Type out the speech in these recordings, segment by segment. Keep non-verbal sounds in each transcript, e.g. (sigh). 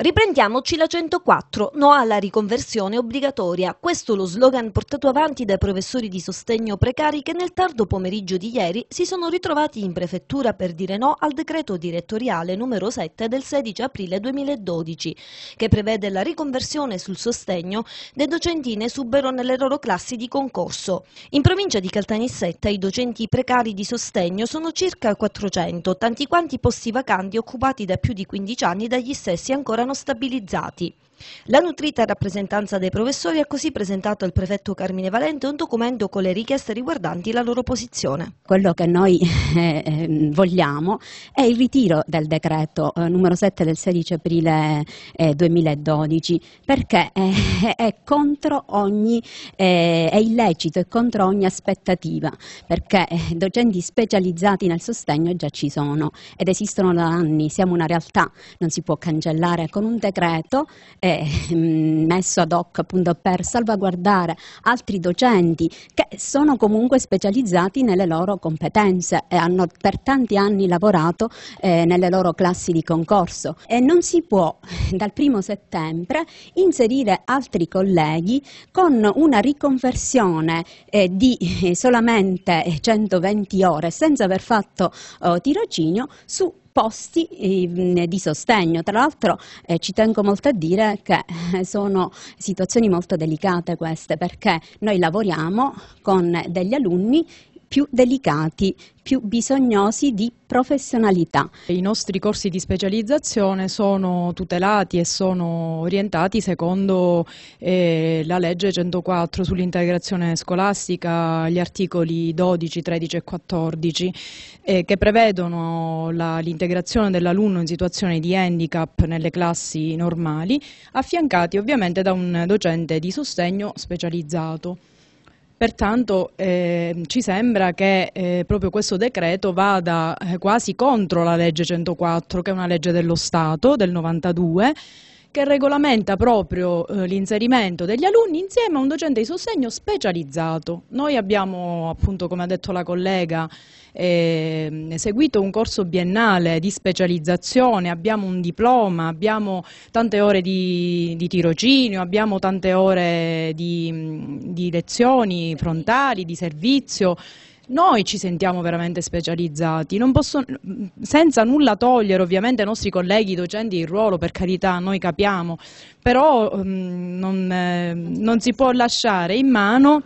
Riprendiamoci la 104, no alla riconversione obbligatoria. Questo è lo slogan portato avanti dai professori di sostegno precari che nel tardo pomeriggio di ieri si sono ritrovati in prefettura per dire no al decreto direttoriale numero 7 del 16 aprile 2012, che prevede la riconversione sul sostegno dei docenti in esubero nelle loro classi di concorso. In provincia di Caltanissetta i docenti precari di sostegno sono circa 400, tanti quanti posti vacanti occupati da più di 15 anni dagli stessi ancora non stabilizzati. La nutrita rappresentanza dei professori ha così presentato al prefetto Carmine Valente un documento con le richieste riguardanti la loro posizione. Quello che noi (laughs) eh, ehm, vogliamo è il ritiro del decreto eh, numero 7 del 16 aprile eh, 2012 perché è, eh, (laughs) è contro ogni, eh, è illecito, è contro ogni aspettativa perché eh, docenti specializzati nel sostegno già ci sono ed esistono da anni, siamo una realtà, non si può cancellare con un decreto eh, è mm, messo ad hoc appunto per salvaguardare altri docenti che sono comunque specializzati nelle loro competenze e hanno per tanti anni lavorato eh, nelle loro classi di concorso e non si può dal primo settembre inserire altri colleghi con una riconversione eh, di eh, solamente 120 ore senza aver fatto eh, tirocinio su posti ehm, di sostegno. Tra l'altro eh, ci tengo molto a dire che eh, sono situazioni molto delicate queste perché noi lavoriamo con degli alunni più delicati, più bisognosi di professionalità. I nostri corsi di specializzazione sono tutelati e sono orientati secondo eh, la legge 104 sull'integrazione scolastica, gli articoli 12, 13 e 14 eh, che prevedono l'integrazione dell'alunno in situazione di handicap nelle classi normali, affiancati ovviamente da un docente di sostegno specializzato. Pertanto eh, ci sembra che eh, proprio questo decreto vada eh, quasi contro la legge 104, che è una legge dello Stato del 92 che regolamenta proprio eh, l'inserimento degli alunni insieme a un docente di sostegno specializzato. Noi abbiamo, appunto, come ha detto la collega, eh, seguito un corso biennale di specializzazione, abbiamo un diploma, abbiamo tante ore di, di tirocinio, abbiamo tante ore di, mm, di lezioni frontali, di servizio, noi ci sentiamo veramente specializzati, posso, senza nulla togliere ovviamente ai nostri colleghi docenti il ruolo, per carità, noi capiamo, però mh, mm, non, eh, non si può lasciare in mano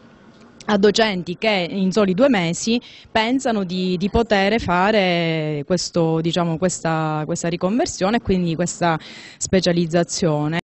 a docenti che in soli due mesi pensano di, di poter fare questo, diciamo, questa, questa riconversione e quindi questa specializzazione.